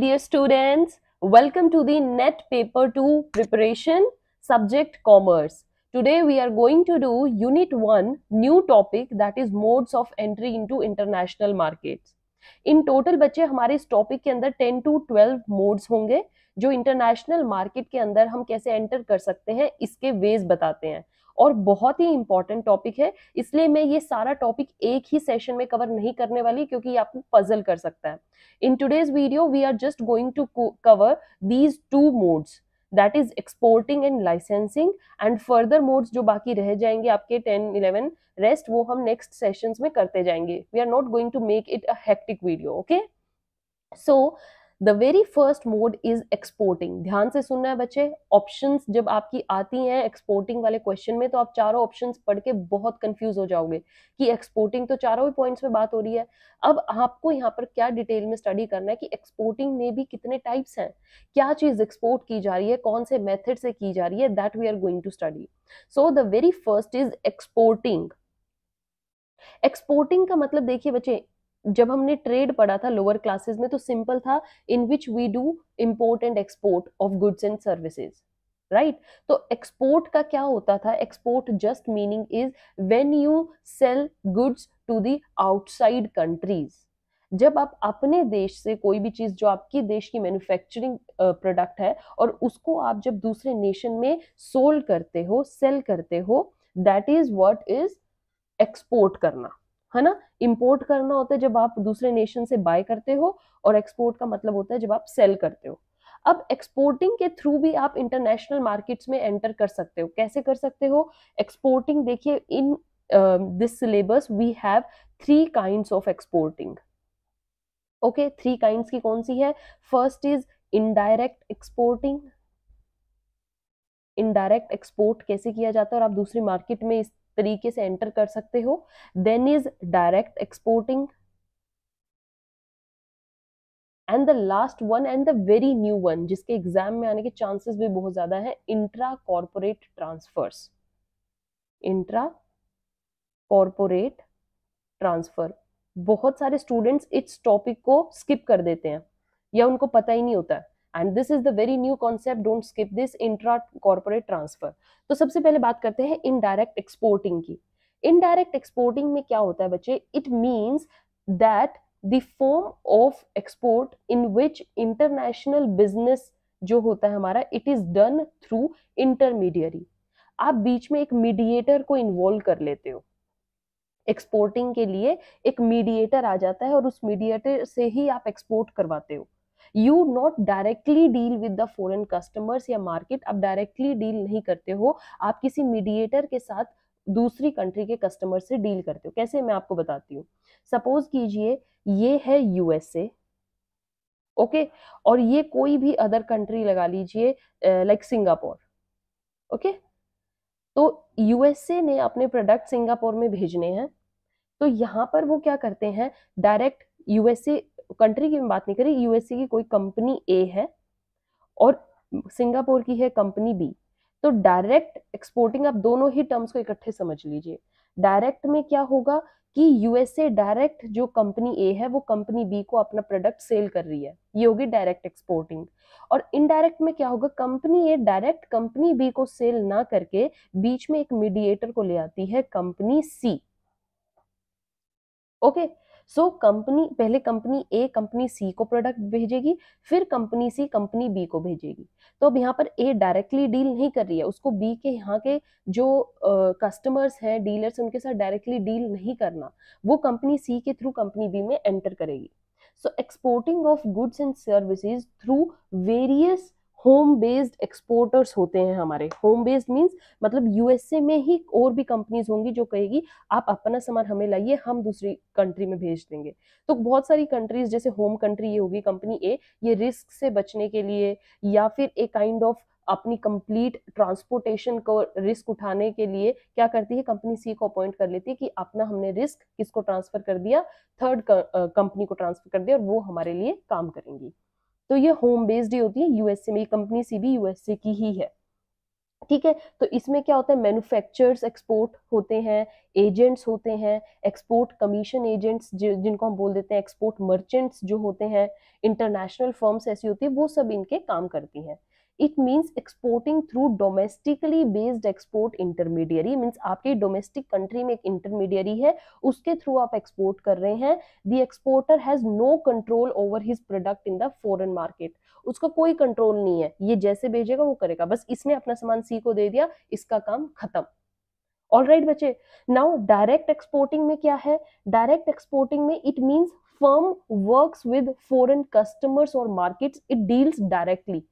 Dear students welcome to the NET paper two preparation subject commerce today we are going to do unit one new topic that is modes of entry into international market in total बच्चे हमारे इस topic के अंदर ten to twelve modes होंगे जो international market के अंदर हम कैसे एंटर कर सकते हैं इसके वेज बताते हैं और बहुत ही इंपॉर्टेंट टॉपिक है इसलिए मैं ये सारा टॉपिक एक ही सेशन में कवर नहीं करने वाली क्योंकि ये आपको पजल कर सकता है in today's video we are just going to cover these two modes that is exporting and licensing and further modes जो बाकी रह जाएंगे आपके टेन इलेवन रेस्ट वो हम नेक्स्ट सेशन में करते जाएंगे we are not going to make it a hectic video okay so the very first mode is exporting ध्यान से सुनना है बच्चे ऑप्शंस जब आपकी आती हैं एक्सपोर्टिंग वाले क्वेश्चन में तो आप चारों ऑप्शंस पढ़ के बहुत कंफ्यूज हो जाओगे कि एक्सपोर्टिंग तो चारों ही पॉइंट्स में बात हो रही है अब आपको यहाँ पर क्या डिटेल में स्टडी करना है कि एक्सपोर्टिंग में भी कितने टाइप्स हैं क्या चीज़ एक्सपोर्ट की जा रही है कौन से मेथड से की जा रही है that we are going to study so the very first is exporting exporting का मतलब देखिए बच्चे जब हमने ट्रेड पढ़ा था लोअर क्लासेस में तो सिंपल था in which we do import and export of goods and services right तो एक्सपोर्ट का क्या होता था export just meaning is when you sell goods to the outside countries जब आप अपने देश से कोई भी चीज़ जो आपकी देश की मैन्युफैक्चरिंग प्रोडक्ट है और उसको आप जब दूसरे नेशन में सोल्ड करते हो सेल करते हो that is what is export करना है ना इम्पोर्ट करना होता है जब आप दूसरे नेशन से बाय करते हो और एक्सपोर्ट का मतलब होता है जब आप सेल करते हो अब एक्सपोर्टिंग के थ्रू भी आप इंटरनेशनल मार्केट्स में एंटर कर सकते हो कैसे कर सकते हो एक्सपोर्टिंग देखिए in this syllabus we have three kinds of exporting okay three kinds की कौन सी है first is indirect exporting indirect export कैसे किया जाता है और आप दूसरी मार्केट में इस तरीके से एंटर कर सकते हो then is direct exporting and the last one and the very new one जिसके एग्जाम में आने के चांसेस भी बहुत ज्यादा है intra corporate transfers intra corporate transfer बहुत सारे स्टूडेंट्स इस टॉपिक को स्किप कर देते हैं या उनको पता ही नहीं होता है and this is the very new concept don't skip this intra corporate transfer तो सबसे पहले बात करते हैं इनडायरेक्ट एक्सपोर्टिंग की इनडायरेक्ट एक्सपोर्टिंग में क्या होता है बच्चे it means that the form of export in which international business जो होता है हमारा it is done through intermediary आप बीच में एक मीडिएटर को इन्वॉल्व कर लेते हो एक्सपोर्टिंग के लिए एक मीडिएटर आ जाता है और उस मीडिएटर से ही आप एक्सपोर्ट करवाते हो you not directly deal with the foreign customers या मार्केट आप डायरेक्टली डील नहीं करते हो आप किसी मीडिएटर के साथ दूसरी कंट्री के कस्टमर से डील करते हो कैसे मैं आपको बताती हूँ सपोज कीजिए ये है यूएसए ओके और ये कोई भी अदर कंट्री लगा लीजिए लाइक सिंगापुर ओके तो यूएसए ने अपने प्रोडक्ट सिंगापुर में भेजने हैं तो यहाँ पर वो क्या करते हैं डायरेक्ट यूएसए कंट्री की बात नहीं करी यूएसए की कोई कंपनी ए है और सिंगापुर की है कंपनी बी तो डायरेक्ट एक्सपोर्टिंग आप दोनों ही टर्म्स को इकट्ठे समझ लीजिए डायरेक्ट में क्या होगा कि यूएसए डायरेक्ट जो कंपनी ए है वो कंपनी बी को अपना प्रोडक्ट सेल कर रही है ये होगी डायरेक्ट एक्सपोर्टिंग और इनडायरेक्ट में क्या होगा company A direct company B को सेल ना करके बीच में एक मीडिएटर को ले आती है company C okay okay? So company पहले कंपनी ए कंपनी सी को प्रोडक्ट भेजेगी फिर कंपनी सी कंपनी बी को भेजेगी तो अब यहाँ पर ए डायरेक्टली डील नहीं कर रही है उसको बी के यहाँ के जो कस्टमर्स हैं डीलर्स उनके साथ डायरेक्टली डील नहीं करना वो कंपनी सी के थ्रू कंपनी बी में एंटर करेगी so exporting of goods and services through various home based exporters होते हैं हमारे होम बेस्ड मीन्स मतलब यूएसए में ही और भी कंपनीज होंगी जो कहेगी आप अपना सामान हमें लाइए हम दूसरी कंट्री में भेज देंगे तो बहुत सारी कंट्रीज जैसे होम कंट्री ये होगी कंपनी ए ये रिस्क से बचने के लिए या फिर ए काइंड ऑफ अपनी कंप्लीट ट्रांसपोर्टेशन को रिस्क उठाने के लिए क्या करती है कंपनी सी को अपॉइंट कर लेती है कि अपना हमने रिस्क किसको ट्रांसफर कर दिया थर्ड कंपनी uh, को ट्रांसफर कर दिया और वो हमारे लिए काम करेंगी तो ये होम बेस्ड ही होती है यूएसए में ये कंपनी सी भी यूएसए की ही है ठीक है तो इसमें क्या होता है मैन्युफैक्चरर्स एक्सपोर्ट होते हैं एजेंट्स होते हैं एक्सपोर्ट कमीशन एजेंट्स जिनको हम बोल देते हैं एक्सपोर्ट मर्चेंट्स जो होते हैं इंटरनेशनल फर्म्स ऐसी होती है वो सब इनके काम करती हैं it means exporting through domestically based export intermediary means आपके डोमेस्टिक कंट्री में एक इंटरमीडियरी है उसके थ्रू आप एक्सपोर्ट कर रहे हैं the exporter has no control over his product in the foreign market उसका कोई कंट्रोल नहीं है ये जैसे भेजेगा वो करेगा बस इसने अपना सामान सी को दे दिया इसका काम खत्म ऑल राइट right, बच्चे नाउ डायरेक्ट एक्सपोर्टिंग में क्या है डायरेक्ट एक्सपोर्टिंग में it means firm works with foreign customers और markets it deals directly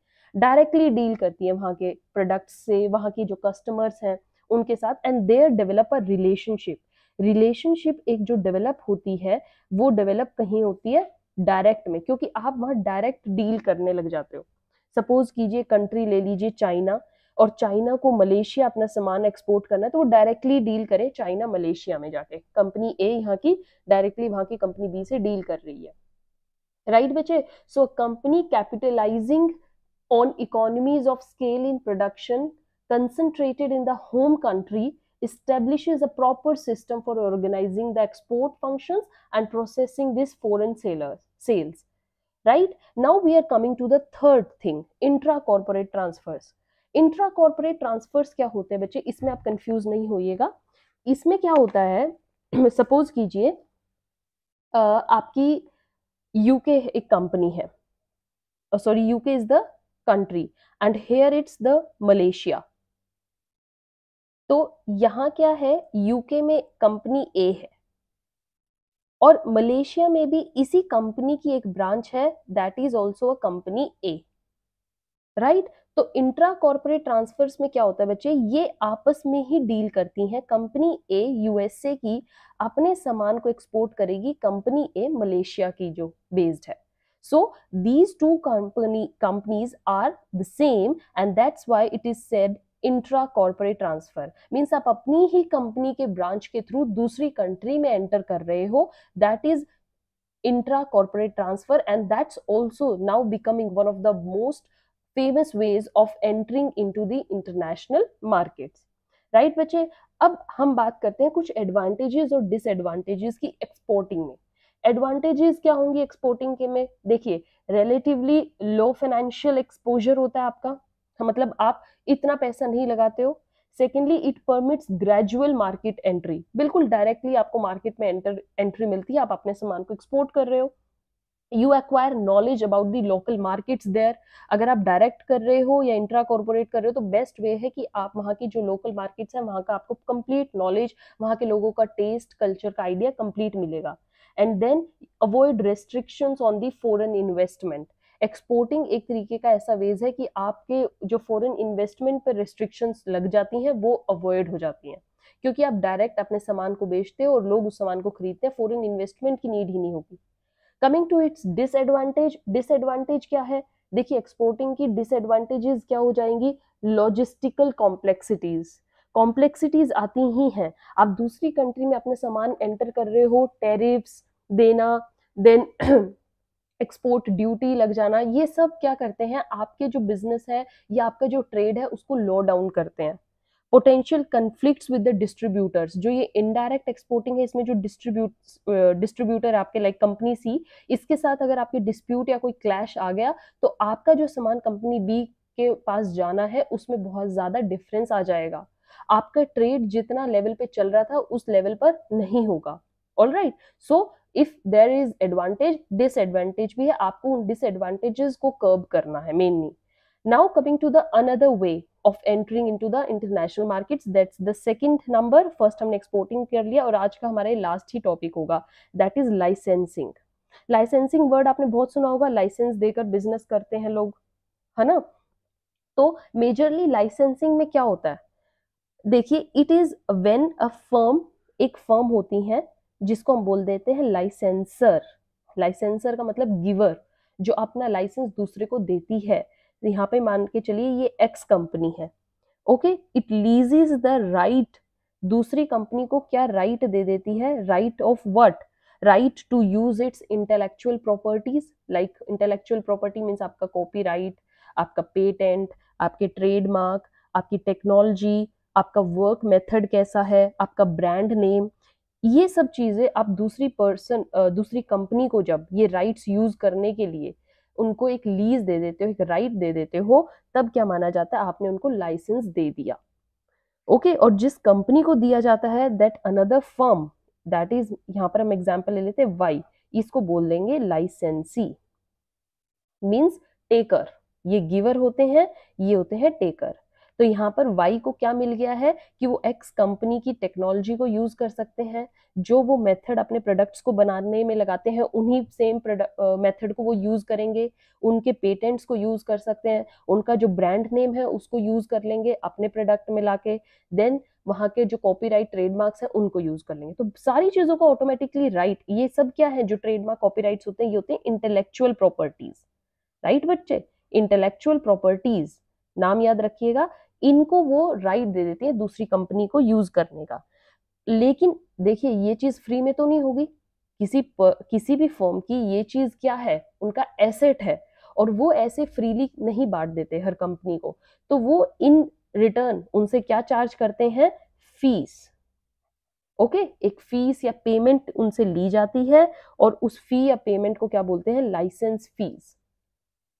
directly deal करती है वहाँ के प्रोडक्ट्स से वहाँ की जो कस्टमर्स हैं उनके साथ and there develop a relationship relationship एक जो डेवलप होती है वो डेवलप कहीं होती है डायरेक्ट में क्योंकि आप वहाँ डायरेक्ट डील करने लग जाते हो सपोज कीजिए कंट्री ले लीजिए चाइना और चाइना को मलेशिया अपना सामान एक्सपोर्ट करना है तो वो डायरेक्टली डील करें चाइना मलेशिया में जाके कंपनी ए यहाँ की डायरेक्टली वहाँ की कंपनी बी से डील कर रही है राइट right, बच्चे so company capitalizing on economies of scale in production concentrated in the home country establishes a proper system for organizing the export functions and processing these foreign sailors, sales. Right now, we are coming to the third thing intra corporate transfers. Intra corporate transfers क्या होते हैं बच्चे इसमें आप confuse नहीं होइएगा इसमें क्या होता है सपोज कीजिए आपकी यूके एक कंपनी है sorry uk is the country and here it's the Malaysia. तो यहां क्या है यूके में कंपनी ए है और मलेशिया में भी इसी कंपनी की एक ब्रांच है that is also a company ए राइट तो इंट्रा कॉर्पोरेट ट्रांसफर्स में क्या होता है बच्चे ये आपस में ही डील करती हैं कंपनी ए यूएसए की अपने सामान को एक्सपोर्ट करेगी कंपनी ए मलेशिया की जो बेस्ड है So these two company companies are the same and that's why it is said intra corporate transfer means आप अपनी ही कंपनी के ब्रांच के थ्रू दूसरी कंट्री में एंटर कर रहे हो that is intra corporate transfer and that's also now becoming one of the most famous ways of entering to the international markets right बच्चे अब हम बात करते हैं कुछ एडवांटेजेस और डिसएडवांटेजेस की एक्सपोर्टिंग में एडवांटेजेस क्या होंगी एक्सपोर्टिंग के में देखिए रिलेटिवली लो फाइनेंशियल एक्सपोजर होता है आपका हाँ, मतलब आप इतना पैसा नहीं लगाते हो secondly it permits gradual market entry बिल्कुल डायरेक्टली आपको मार्केट में एंटर एंट्री मिलती है आप अपने सामान को एक्सपोर्ट कर रहे हो you acquire knowledge about the local markets there अगर आप डायरेक्ट कर रहे हो या इंट्रा कॉर्पोरेट कर रहे हो तो बेस्ट वे है कि आप वहाँ की जो लोकल मार्केट्स हैं वहाँ का आपको कंप्लीट नॉलेज वहाँ के लोगों का टेस्ट कल्चर का आइडिया कंप्लीट मिलेगा and then avoid restriction on the foreign investment exporting एक तरीके का ऐसा वेज है कि आपके जो फॉरेन इन्वेस्टमेंट पर रिस्ट्रिक्शंस लग जाती हैं वो अवॉइड हो जाती हैं क्योंकि आप डायरेक्ट अपने सामान को बेचते हो और लोग उस सामान को खरीदते हैं फॉरेन इन्वेस्टमेंट की नीड ही नहीं होगी coming to its disadvantage disadvantage क्या है देखिए एक्सपोर्टिंग की डिसएडवांटेजेस क्या हो जाएंगी लॉजिस्टिकल कॉम्प्लेक्सिटीज़ कॉम्प्लेक्सिटीज आती ही हैं आप दूसरी कंट्री में अपने सामान एंटर कर रहे हो टेरिफ्स देना देन एक्सपोर्ट ड्यूटी लग जाना ये सब क्या करते हैं आपके जो बिजनेस है या आपका जो ट्रेड है उसको लो डाउन करते हैं potential conflict with the distributors जो ये इनडायरेक्ट एक्सपोर्टिंग है इसमें जो डिस्ट्रीब्यूट डिस्ट्रीब्यूटर आपके लाइक कंपनी सी इसके साथ अगर आपके डिस्प्यूट या कोई क्लैश आ गया तो आपका जो सामान कंपनी बी के पास जाना है उसमें बहुत ज़्यादा डिफरेंस आ जाएगा आपका ट्रेड जितना लेवल पे चल रहा था उस लेवल पर नहीं होगा all right so if there is advantage disadvantage भी है आपको उन डिसएडवांटेजेस को कर्ब करना है mainly now coming to the another way of entering in to the international market that's the second number first हमने एक्सपोर्टिंग कर लिया और आज का हमारा लास्ट ही टॉपिक होगा that is licensing licensing word आपने बहुत सुना होगा लाइसेंस देकर बिजनेस करते हैं लोग है ना तो मेजरली लाइसेंसिंग में क्या होता है देखिए it is when a firm एक फर्म होती है जिसको हम बोल देते हैं लाइसेंसर लाइसेंसर का मतलब गिवर जो अपना लाइसेंस दूसरे को देती है तो यहाँ पे मान के चलिए ये एक्स कंपनी है okay it lease the right दूसरी कंपनी को क्या राइट right दे देती है right of what right to use its intellectual properties like intellectual property means आपका कॉपी आपका पेटेंट आपके ट्रेडमार्क आपकी टेक्नोलॉजी आपका वर्क मेथड कैसा है आपका ब्रांड नेम ये सब चीज़ें आप दूसरी पर्सन दूसरी कंपनी को जब ये राइट्स यूज़ करने के लिए उनको एक लीज दे देते हो एक राइट दे देते हो तब क्या माना जाता है आपने उनको लाइसेंस दे दिया ओके okay, और जिस कंपनी को दिया जाता है that another firm that is यहाँ पर हम एग्जाम्पल ले लेते हैं वाई इसको बोल देंगे लाइसेंसी मीन्स टेकर ये गिवर होते हैं ये होते हैं टेकर तो यहाँ पर वाई को क्या मिल गया है कि वो एक्स कंपनी की टेक्नोलॉजी को यूज कर सकते हैं जो वो मेथड अपने प्रोडक्ट्स को बनाने में लगाते हैं उन्हीं सेम मेथड को वो यूज करेंगे उनके पेटेंट्स को यूज कर सकते हैं उनका जो ब्रांड नेम है उसको यूज कर लेंगे अपने प्रोडक्ट में लाके देन वहाँ के जो कॉपीराइट ट्रेडमार्क्स हैं उनको यूज कर लेंगे तो सारी चीजों को ऑटोमेटिकली राइट ये सब क्या है जो ट्रेडमार्क कॉपीराइट्स होते हैं ये होते हैं इंटेलेक्चुअल प्रॉपर्टीज राइट बच्चे इंटेलेक्चुअल प्रॉपर्टीज नाम याद रखिएगा इनको वो राइट दे देती है दूसरी कंपनी को यूज करने का लेकिन देखिए ये चीज फ्री में तो नहीं होगी किसी किसी भी फॉर्म की ये चीज क्या है उनका एसेट है और वो ऐसे फ्रीली नहीं बांट देते हर कंपनी को तो वो इन रिटर्न उनसे क्या चार्ज करते हैं फीस ओके okay? एक फीस या पेमेंट उनसे ली जाती है और उस फी या पेमेंट को क्या बोलते हैं लाइसेंस फीस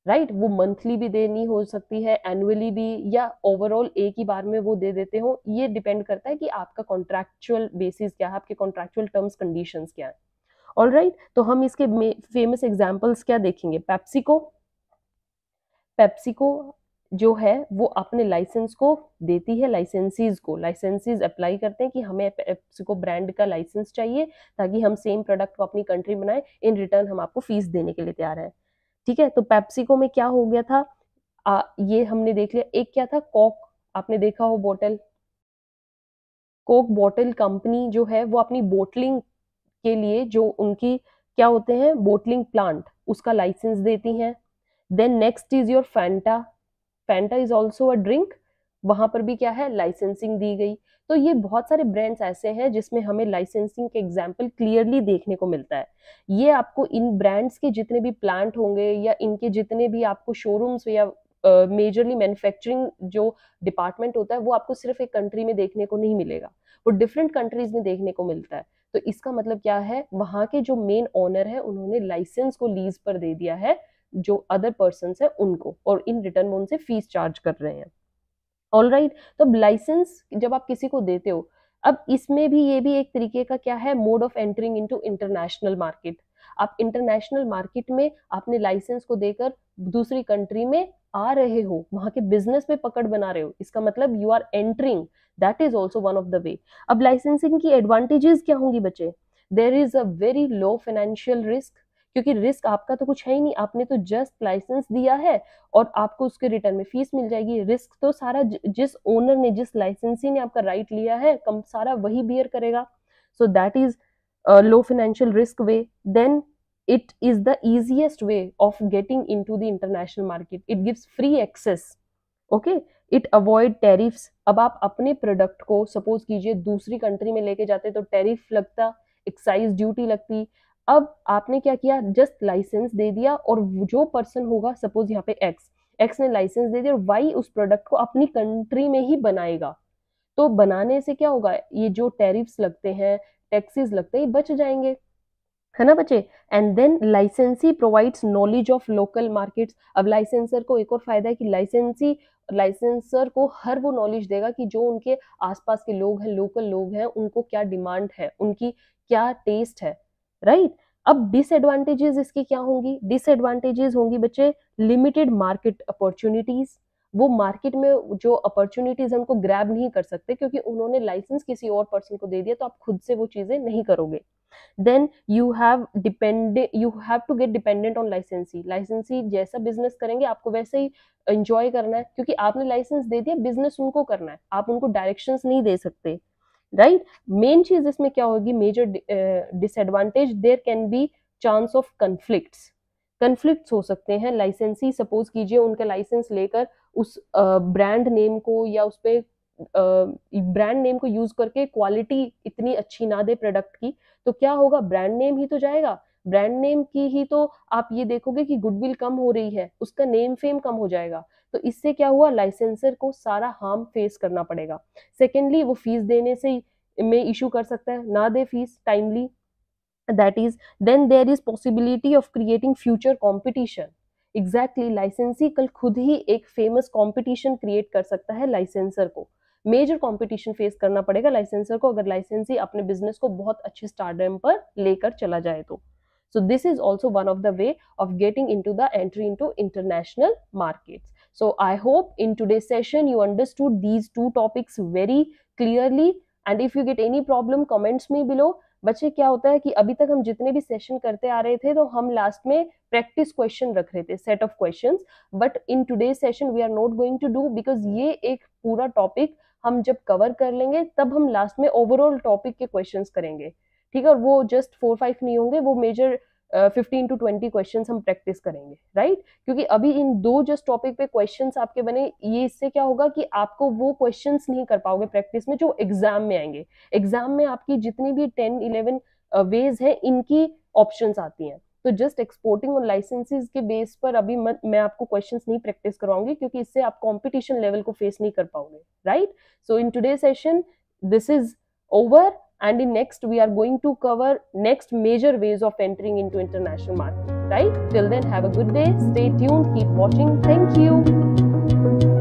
राइट right? वो मंथली भी देनी हो सकती है एनुअली भी या ओवरऑल एक ही बार में वो दे देते हो ये डिपेंड करता है कि आपका कॉन्ट्रैक्चुअल बेसिस क्या है आपके कॉन्ट्रैक्चुअल टर्म्स कंडीशंस क्या है ऑल right? तो हम इसके फेमस एग्जाम्पल्स क्या देखेंगे पेप्सिको पैप्सिको जो है वो अपने लाइसेंस को देती है लाइसेंसीज को लाइसेंसीज अप्लाई करते हैं कि हमें पेप्सिको ब्रांड का लाइसेंस चाहिए ताकि हम सेम प्रोडक्ट को अपनी कंट्री बनाए इन रिटर्न हम आपको फीस देने के लिए तैयार है ठीक है तो पेप्सिको में क्या हो गया था आ, ये हमने देख लिया एक क्या था कॉक आपने देखा हो बोटल कोक बोटल कंपनी जो है वो अपनी बोटलिंग के लिए जो उनकी क्या होते हैं बोटलिंग प्लांट उसका लाइसेंस देती हैं then next is your Fanta Fanta is also a drink वहां पर भी क्या है लाइसेंसिंग दी गई तो ये बहुत सारे ब्रांड्स ऐसे हैं जिसमें हमें लाइसेंसिंग के एग्जाम्पल क्लियरली देखने को मिलता है ये आपको इन ब्रांड्स के जितने भी प्लांट होंगे या इनके जितने भी आपको शोरूम्स या मेजरली uh, मैन्युफैक्चरिंग जो डिपार्टमेंट होता है वो आपको सिर्फ एक कंट्री में देखने को नहीं मिलेगा वो डिफरेंट कंट्रीज में देखने को मिलता है तो इसका मतलब क्या है वहां के जो मेन ओनर है उन्होंने लाइसेंस को लीज पर दे दिया है जो अदर पर्सन है उनको और इन रिटर्न में उनसे फीस चार्ज कर रहे हैं ऑल राइट right? तो लाइसेंस जब आप किसी को देते हो अब इसमें भी ये भी एक तरीके का क्या है mode of entering into international market आप इंटरनेशनल मार्केट में आपने लाइसेंस को देकर दूसरी कंट्री में आ रहे हो वहां के बिजनेस में पकड़ बना रहे हो इसका मतलब you are entering that is also one of the way अब लाइसेंसिंग की एडवांटेजेस क्या होंगी बच्चे there is a very low financial risk क्योंकि रिस्क आपका तो कुछ है ही नहीं आपने तो जस्ट लाइसेंस दिया है और आपको उसके रिटर्न में फीस मिल जाएगी रिस्क तो सारा जिस ओनर ने जिस लाइसेंसी ने आपका राइट लिया है कम सारा वही बियर करेगा so that is low financial risk way then is the easiest way of getting in to the international market it gives free access okay it avoid tariff अब आप अपने प्रोडक्ट को सपोज कीजिए दूसरी कंट्री में लेके जाते तो टेरिफ लगता एक्साइज ड्यूटी लगती अब आपने क्या किया जस्ट लाइसेंस दे दिया और जो पर्सन होगा सपोज यहाँ पे एक्स एक्स ने लाइसेंस दे दिया और वाई उस प्रोडक्ट को अपनी कंट्री में ही बनाएगा तो बनाने से क्या होगा ये जो टैरिफ्स लगते हैं टैक्सेस लगते हैं बच जाएंगे है ना बच्चे and then licensee provides knowledge of local markets अब लाइसेंसर को एक और फायदा है कि लाइसेंसी लाइसेंसर को हर वो नॉलेज देगा कि जो उनके आसपास के लोग हैं लोकल लोग हैं उनको क्या डिमांड है उनकी क्या टेस्ट है राइट अब डिसएडवांटेजेस इसकी क्या होंगी डिसएडवांटेजेस होंगी बच्चे लिमिटेड मार्केट अपॉर्चुनिटीज वो मार्केट में जो अपॉर्चुनिटीज हमको ग्रैब नहीं कर सकते क्योंकि उन्होंने लाइसेंस किसी और पर्सन को दे दिया तो आप खुद से वो चीज़ें नहीं करोगे then you have depend you have to get dependent on licensee licensee जैसा बिजनेस करेंगे आपको वैसे ही एंजॉय करना है क्योंकि आपने लाइसेंस दे दिया बिजनेस उनको करना है आप उनको डायरेक्शन नहीं दे सकते राइट मेन चीज इसमें क्या होगी major disadvantage there can be chance of conflict conflicts हो सकते हैं लाइसेंसी सपोज कीजिए उनका लाइसेंस लेकर उस ब्रांड uh, नेम को या उस पर ब्रांड नेम को यूज करके क्वालिटी इतनी अच्छी ना दे प्रोडक्ट की तो क्या होगा ब्रांड नेम ही तो जाएगा ब्रांड नेम की ही तो आप ये देखोगे कि गुडविल कम हो रही है उसका नेम फेम कम हो जाएगा तो इससे क्या हुआ लाइसेंसर को सारा हार्म फेस करना पड़ेगा सेकेंडली वो फीस देने से में इशू कर सकता है ना दे fees timely that is then there is possibility of creating future competition exactly licensee कल खुद ही एक फेमस कॉम्पिटिशन क्रिएट कर सकता है लाइसेंसर को मेजर कॉम्पिटिशन फेस करना पड़ेगा लाइसेंसर को अगर लाइसेंसी अपने बिजनेस को बहुत अच्छे स्टारडम पर लेकर चला जाए तो So this is also one of the way of getting into the entry into international markets. So I hope in today's session you understood these two topics very clearly and if you get any problem comments me below बच्चे क्या होता है कि अभी तक हम जितने भी सेशन करते आ रहे थे तो हम लास्ट में प्रैक्टिस क्वेश्चन रख रहे थे set of questions but in today session we are not going to do because ये एक पूरा टॉपिक हम जब कवर कर लेंगे तब हम लास्ट में ओवरऑल टॉपिक के क्वेश्चंस करेंगे ठीक है और वो जस्ट फोर फाइव नहीं होंगे वो major fifteen to twenty question हम प्रैक्टिस करेंगे राइट right? क्योंकि अभी इन दो जस्ट टॉपिक पे क्वेश्चन आपके बने ये इससे क्या होगा कि आपको वो क्वेश्चन नहीं कर पाओगे प्रैक्टिस में जो एग्जाम में आएंगे एग्जाम में आपकी जितनी भी टेन इलेवन वेज है इनकी ऑप्शन आती हैं तो जस्ट एक्सपोर्टिंग और लाइसेंसेज के बेस पर अभी मत, मैं आपको क्वेश्चंस नहीं प्रैक्टिस करवाऊंगी क्योंकि इससे आप कंपटीशन लेवल को फेस नहीं कर पाओगे right so in today session this is over and in next we are going to cover next major ways of entering into international market right till then have a good day stay tuned keep watching thank you